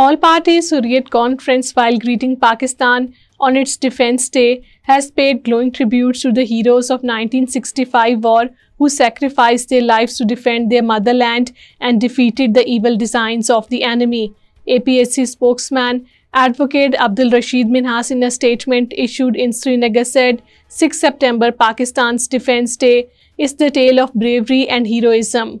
All parties who read conference while greeting Pakistan on its Defense Day has paid glowing tributes to the heroes of 1965 war who sacrificed their lives to defend their motherland and defeated the evil designs of the enemy. APSC spokesman Advocate Abdul Rashid Minhas in a statement issued in Srinagar said 6 September Pakistan's Defense Day is the tale of bravery and heroism.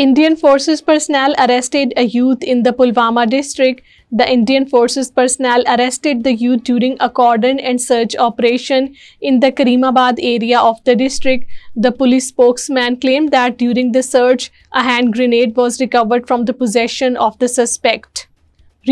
Indian forces personnel arrested a youth in the Pulwama district. The Indian forces personnel arrested the youth during a cordon and search operation in the Karimabad area of the district. The police spokesman claimed that during the search, a hand grenade was recovered from the possession of the suspect.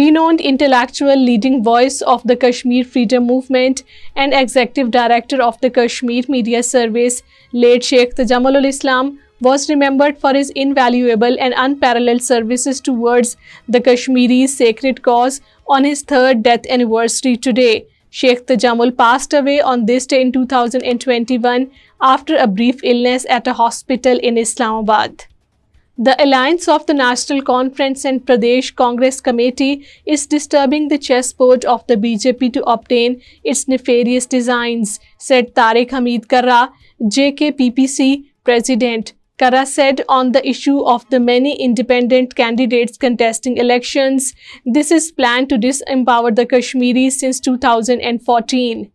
Renowned intellectual leading voice of the Kashmir Freedom Movement and executive director of the Kashmir Media Service, late Sheikh Tajamulul Islam, was remembered for his invaluable and unparalleled services towards the Kashmiri's sacred cause on his third death anniversary today. Sheikh Tajamul passed away on this day in 2021 after a brief illness at a hospital in Islamabad. The alliance of the National Conference and Pradesh Congress Committee is disturbing the chessboard of the BJP to obtain its nefarious designs, said Tariq Hamid Karra, JKPPC president. Kara said on the issue of the many independent candidates contesting elections, this is planned to disempower the Kashmiris since 2014.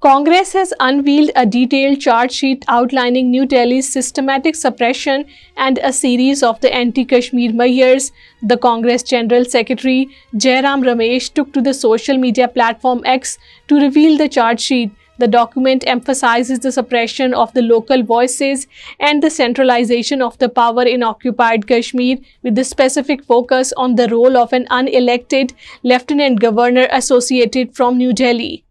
Congress has unveiled a detailed chart sheet outlining New Delhi's systematic suppression and a series of the anti-Kashmir mayors. The Congress General Secretary Jairam Ramesh took to the social media platform X to reveal the chart sheet the document emphasizes the suppression of the local voices and the centralization of the power in occupied Kashmir with the specific focus on the role of an unelected lieutenant governor associated from New Delhi.